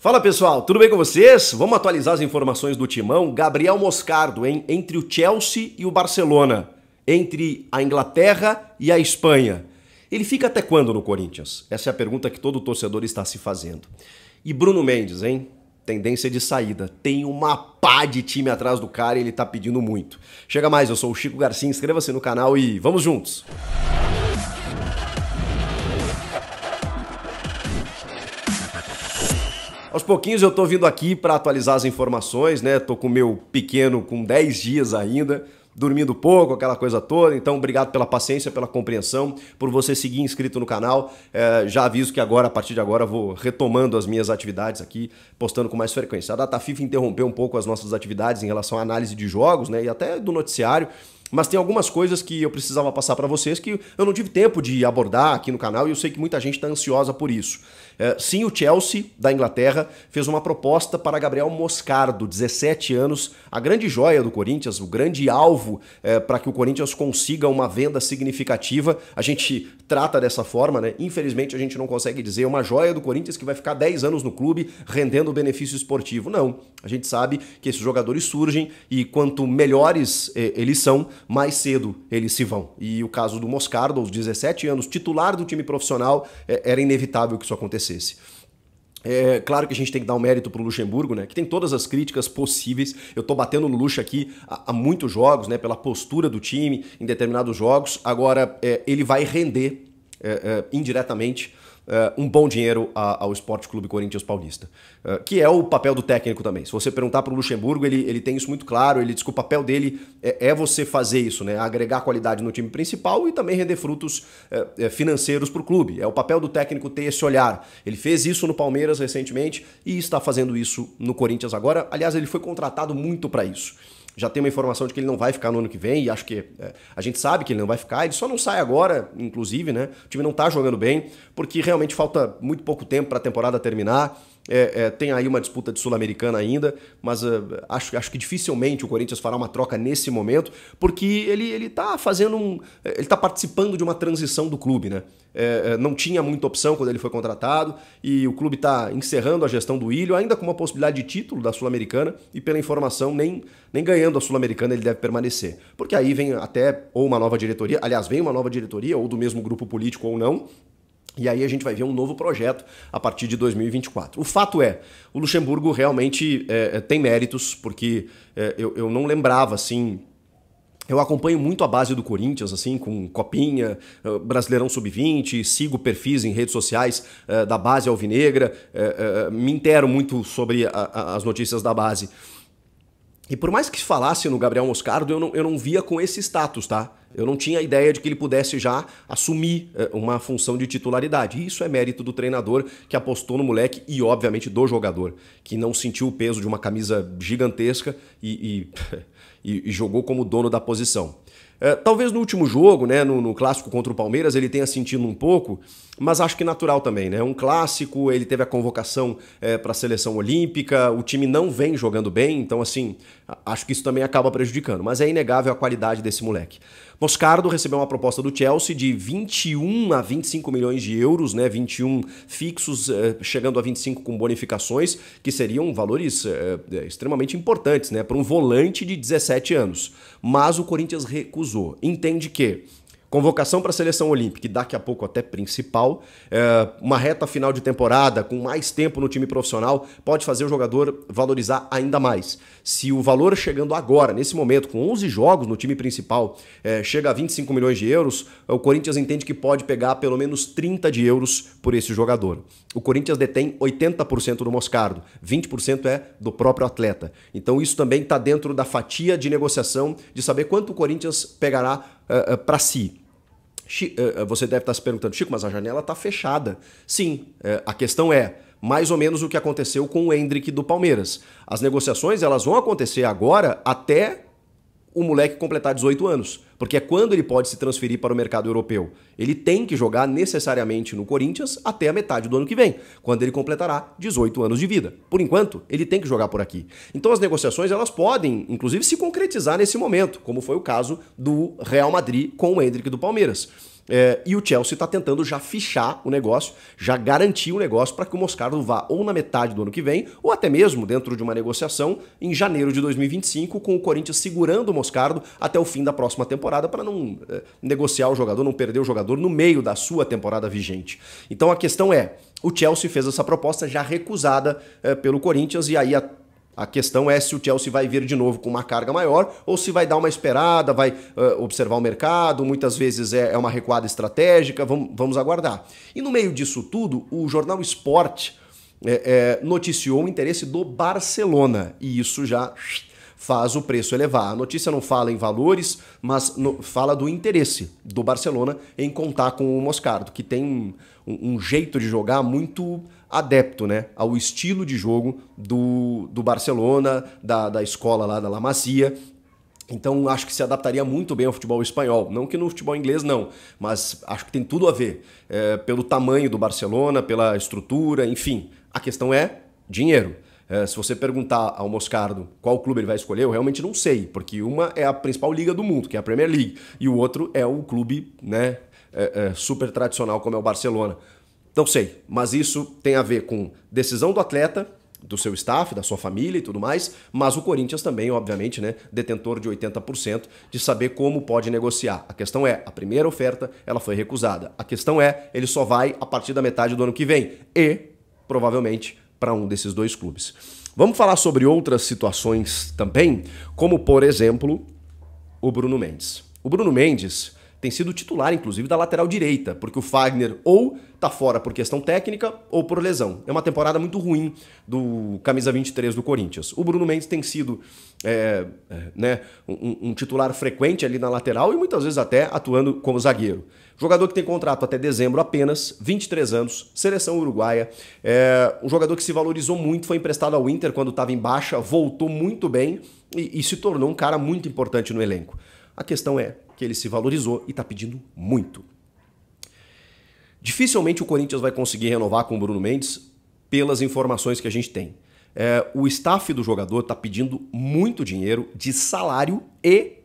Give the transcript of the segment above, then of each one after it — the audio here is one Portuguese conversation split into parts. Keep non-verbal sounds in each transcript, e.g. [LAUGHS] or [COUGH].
Fala pessoal, tudo bem com vocês? Vamos atualizar as informações do timão. Gabriel Moscardo, hein? entre o Chelsea e o Barcelona, entre a Inglaterra e a Espanha. Ele fica até quando no Corinthians? Essa é a pergunta que todo torcedor está se fazendo. E Bruno Mendes, hein? Tendência de saída. Tem uma pá de time atrás do cara e ele está pedindo muito. Chega mais, eu sou o Chico Garcia, inscreva-se no canal e vamos juntos! Aos pouquinhos eu tô vindo aqui para atualizar as informações, né? Tô com o meu pequeno com 10 dias ainda, dormindo pouco, aquela coisa toda. Então, obrigado pela paciência, pela compreensão, por você seguir inscrito no canal. É, já aviso que agora, a partir de agora, vou retomando as minhas atividades aqui, postando com mais frequência. A data FIFA interrompeu um pouco as nossas atividades em relação à análise de jogos, né? E até do noticiário. Mas tem algumas coisas que eu precisava passar para vocês que eu não tive tempo de abordar aqui no canal e eu sei que muita gente está ansiosa por isso. É, sim, o Chelsea, da Inglaterra, fez uma proposta para Gabriel Moscardo, 17 anos, a grande joia do Corinthians, o grande alvo é, para que o Corinthians consiga uma venda significativa. A gente trata dessa forma, né? Infelizmente a gente não consegue dizer é uma joia do Corinthians que vai ficar 10 anos no clube rendendo benefício esportivo. Não. A gente sabe que esses jogadores surgem e quanto melhores é, eles são, mais cedo eles se vão. E o caso do Moscardo, aos 17 anos, titular do time profissional, é, era inevitável que isso acontecesse. É claro que a gente tem que dar um mérito pro Luxemburgo, né? Que tem todas as críticas possíveis. Eu tô batendo no Luxo aqui há, há muitos jogos, né? Pela postura do time em determinados jogos. Agora, é, ele vai render é, é, indiretamente uh, um bom dinheiro a, ao Esporte Clube Corinthians Paulista, uh, que é o papel do técnico também. Se você perguntar para o Luxemburgo, ele, ele tem isso muito claro, ele diz que o papel dele é, é você fazer isso, né? agregar qualidade no time principal e também render frutos uh, financeiros para o clube. É o papel do técnico ter esse olhar. Ele fez isso no Palmeiras recentemente e está fazendo isso no Corinthians agora. Aliás, ele foi contratado muito para isso já tem uma informação de que ele não vai ficar no ano que vem, e acho que é, a gente sabe que ele não vai ficar, ele só não sai agora, inclusive, né? O time não está jogando bem, porque realmente falta muito pouco tempo para a temporada terminar. É, é, tem aí uma disputa de Sul-Americana ainda, mas uh, acho, acho que dificilmente o Corinthians fará uma troca nesse momento, porque ele ele está fazendo um, ele está participando de uma transição do clube, né? É, é, não tinha muita opção quando ele foi contratado e o clube está encerrando a gestão do Ilho, ainda com uma possibilidade de título da Sul-Americana e pela informação nem nem ganhando a Sul-Americana ele deve permanecer, porque aí vem até ou uma nova diretoria, aliás vem uma nova diretoria ou do mesmo grupo político ou não e aí a gente vai ver um novo projeto a partir de 2024. O fato é, o Luxemburgo realmente é, é, tem méritos, porque é, eu, eu não lembrava assim eu acompanho muito a base do Corinthians, assim, com Copinha, eh, Brasileirão Sub-20, sigo perfis em redes sociais eh, da base alvinegra, eh, me intero muito sobre a, a, as notícias da base. E por mais que falasse no Gabriel Moscardo, eu não, eu não via com esse status, tá? Eu não tinha ideia de que ele pudesse já assumir eh, uma função de titularidade. E isso é mérito do treinador que apostou no moleque e, obviamente, do jogador, que não sentiu o peso de uma camisa gigantesca e, e, [LAUGHS] e jogou como dono da posição. É, talvez no último jogo, né, no, no, clássico contra o Palmeiras, ele tenha sentido um pouco, mas acho que natural também, né? Um clássico, ele teve a convocação é, para a seleção olímpica, o time não vem jogando bem, então assim, acho que isso também acaba prejudicando. Mas é inegável a qualidade desse moleque. Moscardo recebeu uma proposta do Chelsea de 21 a 25 milhões de euros, né? 21 fixos, eh, chegando a 25 com bonificações, que seriam valores eh, eh, extremamente importantes, né? Para um volante de 17 anos. Mas o Corinthians recusou. Entende que Convocação para a seleção olímpica, e daqui a pouco até principal, é, uma reta final de temporada com mais tempo no time profissional pode fazer o jogador valorizar ainda mais. Se o valor chegando agora, nesse momento, com 11 jogos no time principal, é, chega a 25 milhões de euros, o Corinthians entende que pode pegar pelo menos 30 de euros por esse jogador. O Corinthians detém 80% do Moscardo, 20% é do próprio atleta. Então isso também está dentro da fatia de negociação de saber quanto o Corinthians pegará uh, eh, eh, para si. Eh, você deve estar tá se perguntando, Chico, mas a janela está fechada. Sim, a questão é mais ou menos o que aconteceu com o Hendrick do Palmeiras. As negociações elas vão acontecer agora até o moleque completar 18 anos, porque é quando ele pode se transferir para o mercado europeu. Ele tem que jogar necessariamente no Corinthians até a metade do ano que vem, quando ele completará 18 anos de vida. Por enquanto, ele tem que jogar por aqui. Então as negociações elas podem, inclusive, se concretizar nesse momento, como foi o caso do Real Madrid com o Hendrick do Palmeiras. É, e o Chelsea está tentando já fichar o negócio, já garantir o negócio para que o Moscardo vá ou na metade do ano que vem, ou até mesmo dentro de uma negociação em janeiro de 2025, com o Corinthians segurando o Moscardo até o fim da próxima temporada para não é, negociar o jogador, não perder o jogador no meio da sua temporada vigente. Então a questão é: o Chelsea fez essa proposta já recusada é, pelo Corinthians e aí a a questão é se o Chelsea vai vir de novo com uma carga maior ou se vai dar uma esperada, vai uh, observar o mercado, muitas vezes é, é uma recuada estratégica, vamos, vamos, aguardar. E no meio disso tudo, o jornal Sport é, é, noticiou o interesse do Barcelona e isso já faz o preço elevar. A notícia não fala em valores, mas no, fala do interesse do Barcelona em contar com o Moscardo, que tem um, um jeito de jogar muito adepto né, ao estilo de jogo do, do Barcelona, da, da escola lá da La Masia. Então acho que se adaptaria muito bem ao futebol espanhol. Não que no futebol inglês não, mas acho que tem tudo a ver. É, pelo tamanho do Barcelona, pela estrutura, enfim. A questão é dinheiro. É, se você perguntar ao Moscardo qual clube ele vai escolher, eu realmente não sei, porque uma é a principal liga do mundo, que é a Premier League, e o outro é o clube né, é, é super tradicional como é o Barcelona. Não sei, mas isso tem a ver com decisão do atleta, do seu staff, da sua família e tudo mais, mas o Corinthians também, obviamente, né, detentor de 80% de saber como pode negociar. A questão é, a primeira oferta, ela foi recusada. A questão é, ele só vai a partir da metade do ano que vem e provavelmente para um desses dois clubes. Vamos falar sobre outras situações também, como por exemplo, o Bruno Mendes. O Bruno Mendes, tem sido titular, inclusive, da lateral direita, porque o Fagner ou tá fora por questão técnica ou por lesão. É uma temporada muito ruim do camisa 23 do Corinthians. O Bruno Mendes tem sido é, é né, um, um titular frequente ali na lateral e muitas vezes até atuando como zagueiro. Jogador que tem contrato até dezembro apenas, 23 anos, seleção uruguaia. É, um jogador que se valorizou muito, foi emprestado ao Inter quando estava em baixa, voltou muito bem e, e se tornou um cara muito importante no elenco. A questão é, que ele se valorizou e está pedindo muito. Dificilmente o Corinthians vai conseguir renovar com o Bruno Mendes pelas informações que a gente tem. É, o staff do jogador está pedindo muito dinheiro de salário e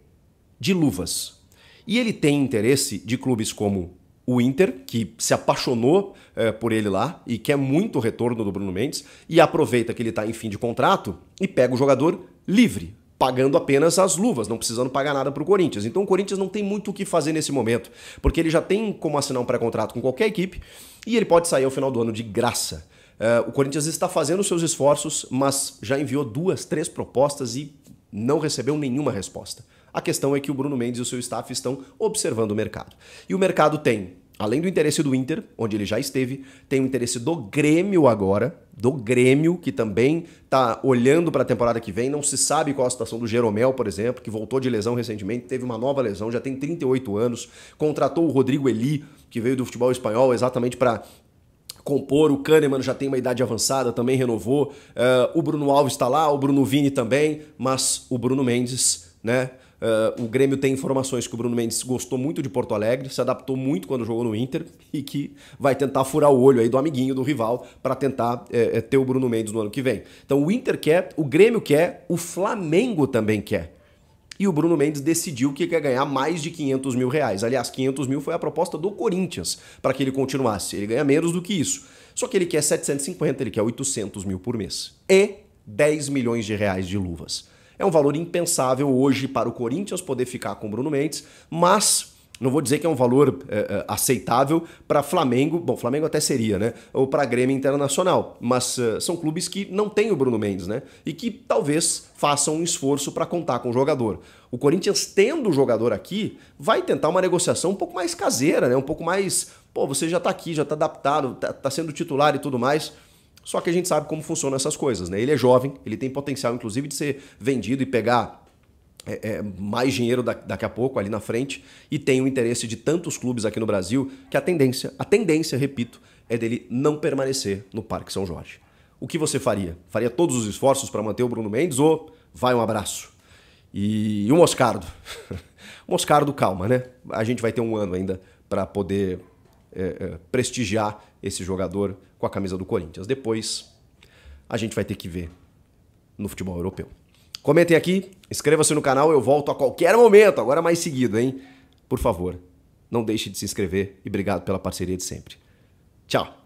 de luvas. E ele tem interesse de clubes como o Inter, que se apaixonou é, por ele lá e quer muito o retorno do Bruno Mendes, e aproveita que ele está em fim de contrato e pega o jogador livre, pagando apenas as luvas, não precisando pagar nada para o Corinthians. Então o Corinthians não tem muito o que fazer nesse momento, porque ele já tem como assinar um pré-contrato com qualquer equipe e ele pode sair ao final do ano de graça. Uh, o Corinthians está fazendo seus esforços, mas já enviou duas, três propostas e não recebeu nenhuma resposta. A questão é que o Bruno Mendes e o seu staff estão observando o mercado. E o mercado tem Além do interesse do Inter, onde ele já esteve, tem o interesse do Grêmio agora, do Grêmio, que também está olhando para a temporada que vem. Não se sabe qual a situação do Jeromel, por exemplo, que voltou de lesão recentemente, teve uma nova lesão, já tem 38 anos, contratou o Rodrigo Eli, que veio do futebol espanhol exatamente para compor. O Kahneman já tem uma idade avançada, também renovou. Uh, o Bruno Alves está lá, o Bruno Vini também, mas o Bruno Mendes, né? Uh, o Grêmio tem informações que o Bruno Mendes gostou muito de Porto Alegre, se adaptou muito quando jogou no Inter e que vai tentar furar o olho aí do amiguinho, do rival, para tentar é, é, ter o Bruno Mendes no ano que vem. Então o Inter quer, o Grêmio quer, o Flamengo também quer. E o Bruno Mendes decidiu que quer ganhar mais de 500 mil reais. Aliás, 500 mil foi a proposta do Corinthians para que ele continuasse. Ele ganha menos do que isso. Só que ele quer 750, ele quer 800 mil por mês. E 10 milhões de reais de luvas. É um valor impensável hoje para o Corinthians poder ficar com o Bruno Mendes, mas não vou dizer que é um valor é, aceitável para Flamengo, bom, Flamengo até seria, né? Ou para Grêmio Internacional, mas uh, são clubes que não têm o Bruno Mendes, né? E que talvez façam um esforço para contar com o jogador. O Corinthians, tendo o jogador aqui, vai tentar uma negociação um pouco mais caseira, né? Um pouco mais, pô, você já está aqui, já está adaptado, está tá sendo titular e tudo mais. Só que a gente sabe como funcionam essas coisas, né? Ele é jovem, ele tem potencial, inclusive, de ser vendido e pegar é, é, mais dinheiro da, daqui a pouco ali na frente e tem o interesse de tantos clubes aqui no Brasil que a tendência, a tendência, repito, é dele não permanecer no Parque São Jorge. O que você faria? Faria todos os esforços para manter o Bruno Mendes ou vai um abraço? E, e o Moscardo? [LAUGHS] Moscardo, calma, né? A gente vai ter um ano ainda para poder é, é, prestigiar esse jogador com a camisa do Corinthians. Depois, a gente vai ter que ver no futebol europeu. Comentem aqui, inscreva-se no canal, eu volto a qualquer momento, agora mais seguido, hein? Por favor, não deixe de se inscrever e obrigado pela parceria de sempre. Tchau!